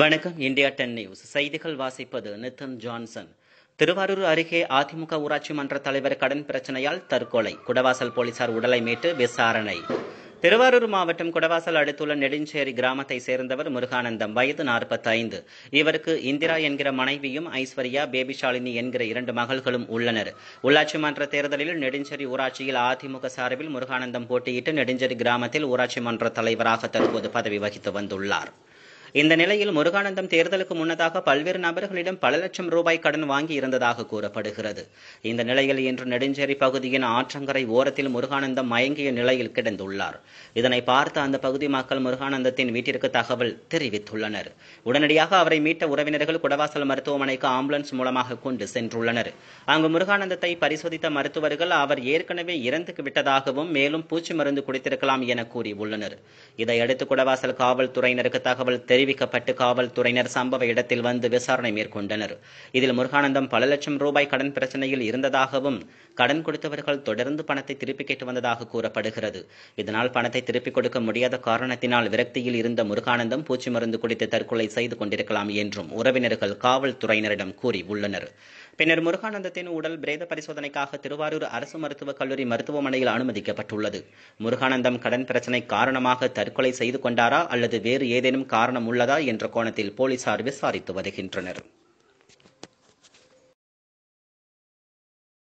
வணக்கம் India ten news செய்திகள் வாசிப்பது நிதின் ஜான்சன் திருவாரூர் அருகே அதிமுக ஊராட்சி மன்ற தலைவர் கடன் பிரச்சனையால் தற்கொலை குடவாசல் போலீசார் உடலை மீட்டு விசாரணை திருவாரூர் மாவட்டம் குடவாசல் அடுத்துள்ள நெடுஞ்சேரி கிராமத்தை சேர்ந்தவர் முருகானந்தம் வயது நாற்பத்தைந்து இவருக்கு இந்திரா என்கிற மனைவியும் ஐஸ்வர்யா பேபிஷாலினி என்கிற இரண்டு மகள்களும் உள்ளனர் உள்ளாட்சி மன்ற தேர்தலில் நெடுஞ்சேரி ஊராட்சியில் அதிமுக சார்பில் முருகானந்தம் போட்டியிட்டு நெடுஞ்சேரி கிராமத்தில் ஊராட்சி மன்ற தலைவராக தற்போது பதவி வகித்து வந்துள்ளார் இந்த நிலையில் முருகானந்தம் தேர்தலுக்கு முன்னதாக பல்வேறு நபர்களிடம் பல லட்சம் ரூபாய் கடன் வாங்கி இருந்ததாக கூறப்படுகிறது இந்த நிலையில் இன்று நெடுஞ்சேரி பகுதியின் ஆற்றங்கரை ஓரத்தில் முருகானந்தம் மயங்கிய நிலையில் கிடந்துள்ளார் இதனை பார்த்த அந்த பகுதி மக்கள் முருகானந்தத்தின் வீட்டிற்கு தகவல் தெரிவித்துள்ளனர் உடனடியாக அவரை மீட்ட உறவினர்கள் குடவாசல் மருத்துவமனைக்கு ஆம்புலன்ஸ் மூலமாக கொண்டு சென்றுள்ளனர் அங்கு முருகானந்தத்தை பரிசோதித்த மருத்துவர்கள் அவர் ஏற்கனவே இறந்து விட்டதாகவும் மேலும் பூச்சி மருந்து குடித்திருக்கலாம் என கூறியுள்ளனர் இதையடுத்து குடவாசல் காவல்துறையினருக்கு தகவல் தெரிவி தெரிவிக்கப்பட்டு காவல்துறையினர் சம்பவ இடத்தில் வந்து விசாரணை மேற்கொண்டனர் இதில் முருகானந்தம் பல லட்சம் ரூபாய் கடன் பிரச்சனையில் இருந்ததாகவும் கடன் கொடுத்தவர்கள் தொடர்ந்து பணத்தை திருப்பி கேட்டு வந்ததாக கூறப்படுகிறது இதனால் பணத்தை திருப்பிக் கொடுக்க முடியாத காரணத்தினால் விரக்தியில் இருந்த முருகானந்தம் பூச்சி மருந்து குடித்து தற்கொலை செய்து கொண்டிருக்கலாம் என்றும் உறவினர்கள் காவல்துறையினரிடம் கூறியுள்ளனா் பின்னர் முருகானந்தத்தின் உடல் பிரேத பரிசோதனைக்காக திருவாரூர் அரசு மருத்துவக் கல்லூரி மருத்துவமனையில் அனுமதிக்கப்பட்டுள்ளது முருகானந்தம் கடன் பிரச்சினை காரணமாக தற்கொலை செய்து கொண்டாரா அல்லது வேறு ஏதேனும் காரணம் உள்ளதா என்ற கோணத்தில் போலீசார் விசாரித்து வருகின்றனர்